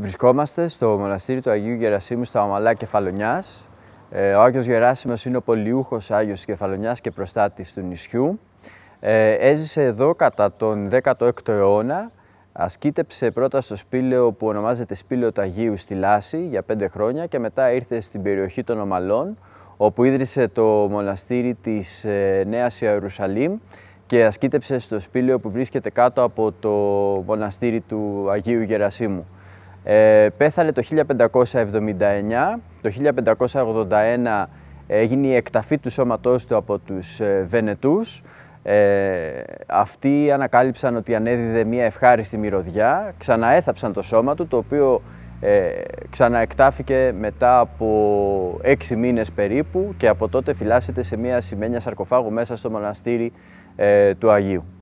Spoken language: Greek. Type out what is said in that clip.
Βρισκόμαστε στο μοναστήρι του Αγίου Γερασίμου στα Ομαλά Κεφαλονιάς. Ε, ο Άγιος Γεράσιμος είναι ο πολιούχος Άγιος Κεφαλονιάς και προστάτης του νησιού. Ε, έζησε εδώ κατά τον 16ο αιώνα. Ασκήτεψε πρώτα στο σπήλαιο που ονομάζεται Σπήλαιο του Αγίου στη Λάση για πέντε χρόνια και μετά ήρθε στην περιοχή των Ομαλών όπου ίδρυσε το μοναστήρι της ε, Νέας Ιερουσαλήμ και ασκήτεψε στο σπήλαιο που βρίσκεται κάτω από το μοναστήρι του Αγίου Γερασίμου. Ε, πέθανε το 1579, το 1581 έγινε η εκταφή του σώματός του από τους ε, Βενετούς. Ε, αυτοί ανακάλυψαν ότι ανέδιδε μια ευχάριστη μυρωδιά, ξαναέθαψαν το σώμα του, το οποίο ε, ξαναεκτάφηκε μετά από έξι μήνες περίπου και από τότε φυλάσσεται σε μια σημαίνια σαρκοφάγου μέσα στο μοναστήρι ε, του Αγίου.